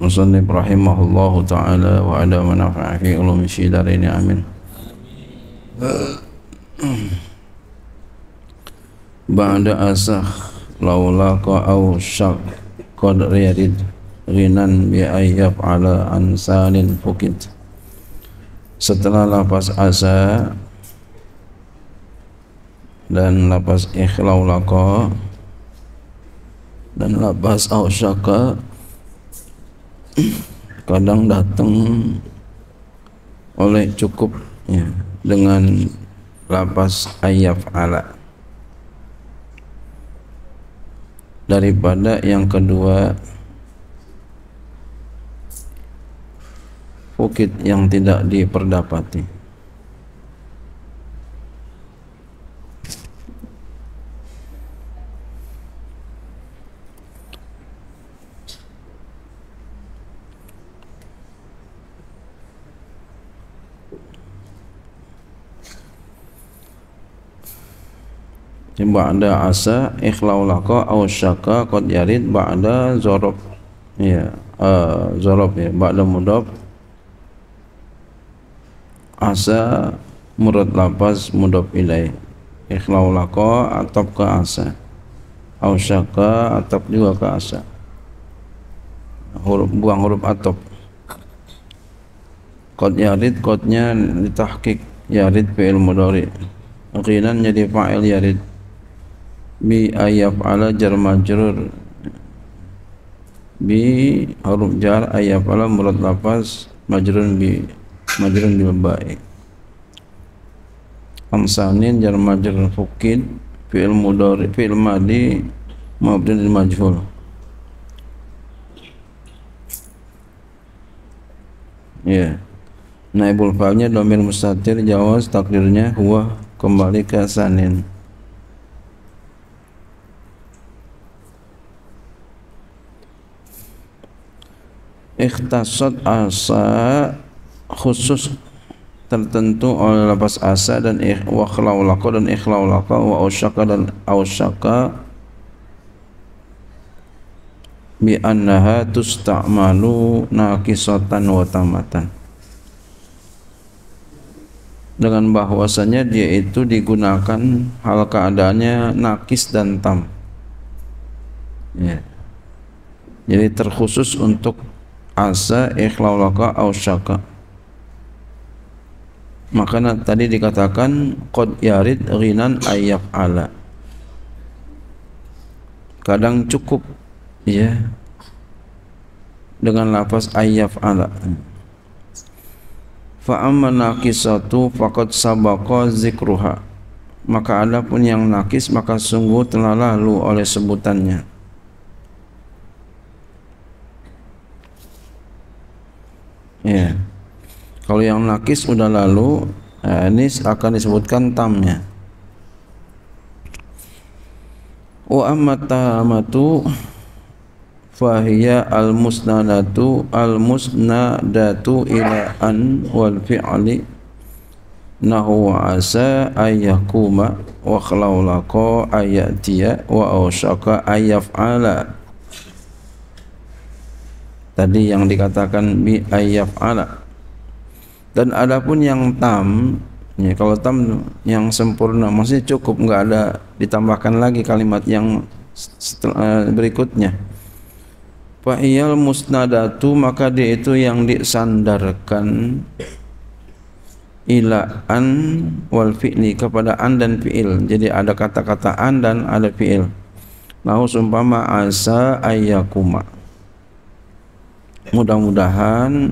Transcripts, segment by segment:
Musallim rahimahullah ta'ala wa ala manafa'afi ulum syidarini amin. Ba'da asah laulaka aw syak qad riyadid ghinan bi'ayyaf ala ansalin fukit. Setelah lapas asah dan lapas ikhlaulaka dan lapas aw kadang datang oleh cukup ya, dengan lapas ayaf ala daripada yang kedua bukit yang tidak diperdapati ba'da asa ikhlaulaka au syaka qad yarid ba'da zorob ya uh, zorob ya ba'da mudab asa murad lapas mudab ilai ikhlaulaka atap ke asa au syaka atap juga ke asa huruf buang huruf atap qad yarid qadnya ditahqiq yarid fi'il mudhari aqilan jadi fa'il yarid bi ayaf ala jar majrur bi huruf jar ayaf ala murad lafaz majrun bi majrun bi baik amsanin jar majrur fukin fi'il mudhari fi'il madi mabdun lil majhul ya yeah. naibul fa'ilnya domir mustatir jawa takdirnya huwa kembali ke sanin ikhtasat asa khusus tertentu oleh lepas asa dan wakhlau dan ikhlau wa ausyaka dan ausyaka bi annaha tusta'malu naqisatan wa tamatan dengan bahwasanya dia itu digunakan hal keadaannya nakis dan tam ya. jadi terkhusus untuk asa ikhlaulaka au syaka maka tadi dikatakan qad yarid rinan ayyak ala kadang cukup ya dengan lafaz ayyaf ala fa amma naqisatu faqad sabaqa zikruha maka ada pun yang nakis maka sungguh telah lalu oleh sebutannya ya kalau yang nakis sudah lalu nah ini akan disebutkan tamnya wa ammat tamatu fahiya al musnadatu al musnadatu ila an wal fi'li nahu asa ayyakuma wa khalawlaqa ayyatiya wa awshaka ayyaf'ala tadi yang dikatakan bi ala dan adapun yang tam ya kalau tam yang sempurna maksudnya cukup nggak ada ditambahkan lagi kalimat yang setelah, eh, berikutnya Fa'iyal musnadatu maka dia itu yang disandarkan ila an wal fi'li kepada an dan fi'il jadi ada kata-kata an dan ada fi'il lahu sumpama asa ayyakuma mudah-mudahan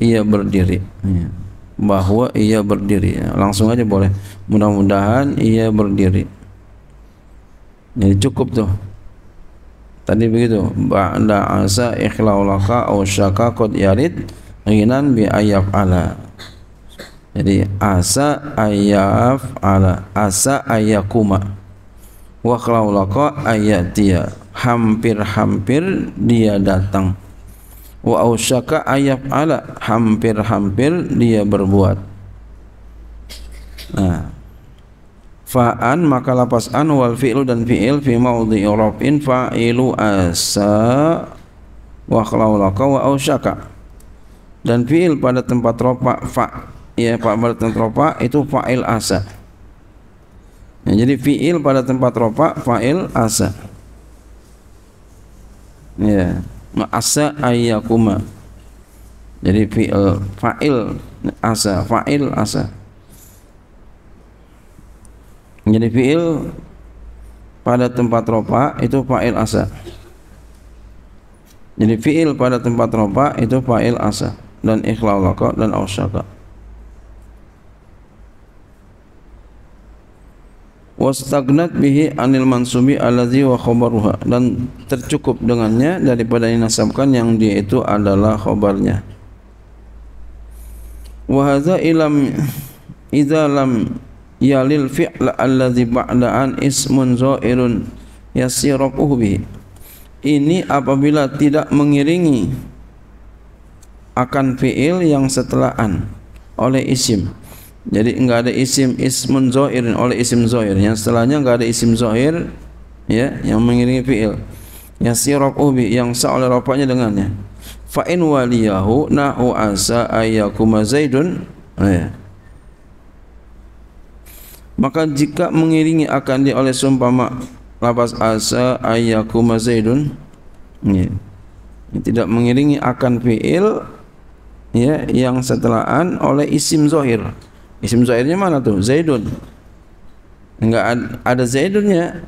ia berdiri ya. bahwa ia berdiri ya. langsung aja boleh mudah-mudahan ia berdiri jadi ya, cukup tuh tadi begitu ba'da asa ikhlaulaka au syaka qad yarid ghinan bi ayaf ala jadi asa ayaf ala asa ayakuma wa khlaulaka ayatia hampir-hampir dia datang wa ausyaka ayab ala hampir-hampir dia berbuat nah fa'an maka lapas an wal fil dan fi'il fi maudhi'i rafin fa'ilu asa wa khalaulaka wa ausyaka dan fi'il pada tempat ropa fa ya pak pada tempat ropa itu fa'il asa nah, jadi fi'il pada tempat ropa fa'il asa ya yeah asa ayyakuma jadi fi'il eh, fa'il asa fa'il asa jadi fi'il pada tempat ropa itu fa'il asa jadi fi'il pada tempat ropa itu fa'il asa dan ikhlal dan ausyaka wastagnat bihi anil mansumi allazi wa khabaruha dan tercukup dengannya daripada yang nasabkan yang dia itu adalah khabarnya wa hadza ilam idza lam yalil fi'l allazi ba'da an ismun zairun yasirquhu bihi ini apabila tidak mengiringi akan fi'il yang setelah an oleh isim Jadi enggak ada isim ismun zohir oleh isim zohir. Yang setelahnya enggak ada isim zohir ya yang mengiringi fiil. Yang siroku ubi yang sa oleh rupanya dengannya. fa'in waliyahu nahu asa ayyakuma zaidun. Oh ya. Maka jika mengiringi akan dia oleh sumpama lapas asa ayyakuma zaidun. Ya. Tidak mengiringi akan fiil ya yang setelahan oleh isim zohir. Isim zairnya mana tuh? Zaidun. Enggak ada Zaidunnya.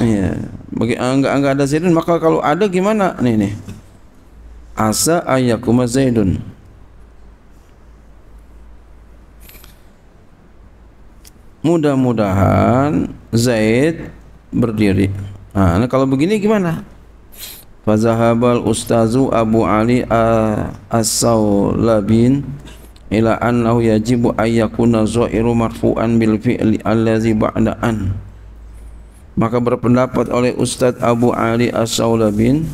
Iya. Bagi eh, enggak enggak ada Zaidun maka kalau ada gimana? Nih nih. Asa ayyakuma Zaidun. Mudah-mudahan Zaid berdiri. Nah, nah kalau begini gimana? Fazahabal ustazu Abu Ali As-Saulabin ila annahu yajibu ayyakuna zairu marfu'an bil fi'li allazi maka berpendapat oleh Ustaz Abu Ali As-Saulabin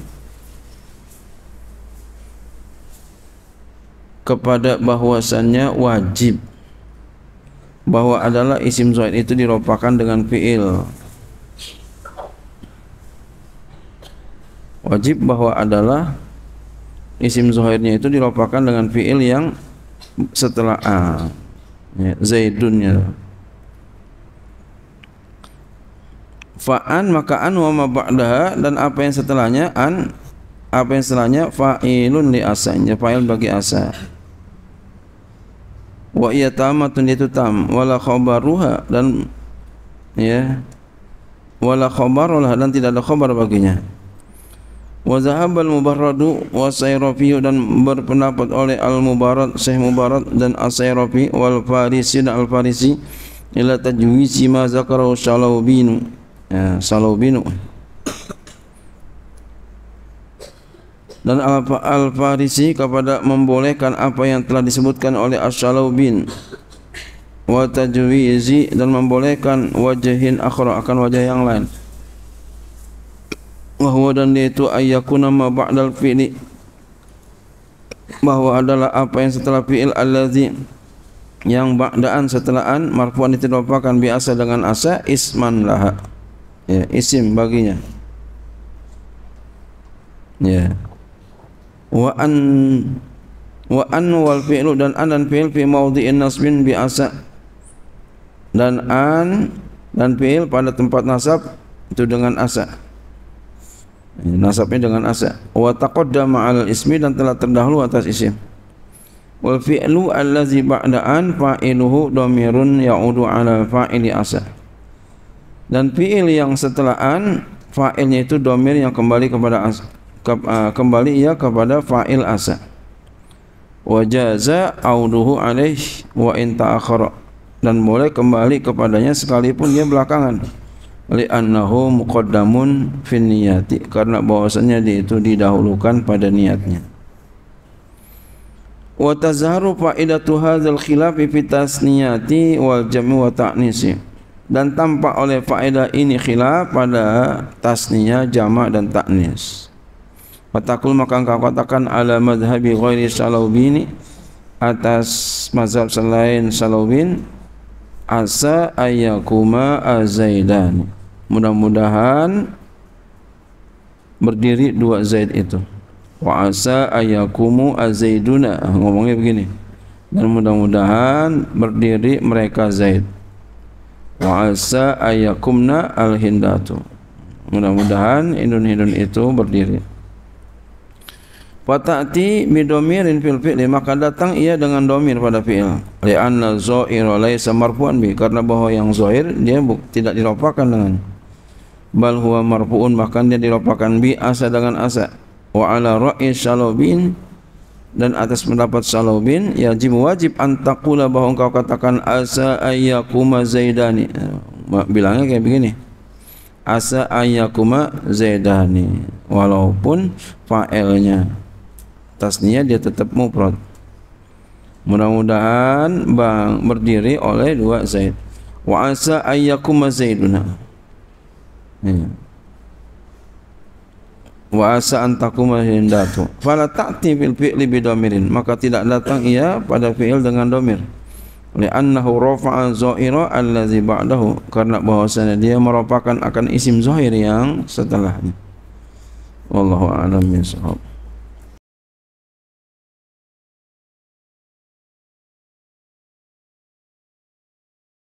kepada bahwasannya wajib bahwa adalah isim zaid itu diropakan dengan fi'il wajib bahwa adalah isim zohirnya itu diropakan dengan fi'il yang setelah A ah, ya, Zaidunnya fa'an maka an wa ma ba'daha dan apa yang setelahnya an apa yang setelahnya fa'ilun li asanya fa'il bagi asa wa iya tamatun itu tam wala khabaruha dan ya wala khabarulah dan tidak ada khabar baginya wa zahab al mubarradu wa sayrafi dan berpendapat oleh al mubarrad syekh mubarrad dan asyrafi wal farisi dan al farisi ila tajwiz ma zakara shalawbin ya shalawbin dan al, al farisi kepada membolehkan apa yang telah disebutkan oleh asy-syalawbin wa tajwizi dan membolehkan wajhin akhra akan wajah yang lain wahwa dan dia itu ayakuna ma ba'dal fi'li bahwa adalah apa yang setelah fi'il allazi yang ba'daan setelah an marfu'an itu merupakan biasa dengan asa isman laha ya isim baginya ya wa an wa an wal fi'lu dan an dan fi'il fi mawdhi'in nasbin biasa dan an dan fi'il pada tempat nasab itu dengan asa' nasabnya dengan asa wa taqaddama al ismi dan telah terdahulu atas isim wal fi'lu allazi ba'daan fa'iluhu dhamirun ya'udu ala fa'ili asa dan fi'il yang setelaan fa'ilnya itu domir yang kembali kepada asa, ke, uh, kembali ia kepada fa'il asa wa jaza auduhu alaih wa in ta'akhara dan boleh kembali kepadanya sekalipun dia belakangan li'annahu muqaddamun fin niyati karena bahwasanya dia itu didahulukan pada niatnya wa tazharu faidatu hadzal khilaf fi tasniyati wal jam'i wa ta'nisi dan tampak oleh faedah ini khilaf pada tasniyah jamak dan taknis Fatakul maka engkau katakan ala madhabi ghairi salawbini atas mazhab selain salawbin asa ayyakuma azaidan mudah-mudahan berdiri dua zaid itu wa asa ayyakumu azaiduna ngomongnya begini dan mudah-mudahan berdiri mereka zaid wa asa ayyakumna alhindatu mudah-mudahan hindun-hindun itu berdiri Fatati midomirin fil fi'li maka datang ia dengan domir pada fi'il. Li'anna zo'ir laisa marfu'an bi karena bahwa yang zo'ir dia tidak diropakan dengan bal huwa marfu'un bahkan dia diropakan bi asa dengan asa wa ala ra'i salobin dan atas pendapat salobin yajib wajib antakula bahwa engkau katakan asa ayyakuma zaidani eh, bilangnya kayak begini asa ayyakuma zaidani walaupun fa'ilnya tasnya dia tetap mufrad mudah-mudahan bang berdiri oleh dua zaid wa asa ayyakum zaiduna ya. wa asa antakum hindatu fala ta'ti bil fi'li bidomirin maka tidak datang ia pada fi'il dengan domir li'annahu rafa'a zaira allazi ba'dahu karena bahwasanya dia merupakan akan isim zahir yang setelahnya wallahu a'lam bishawab ya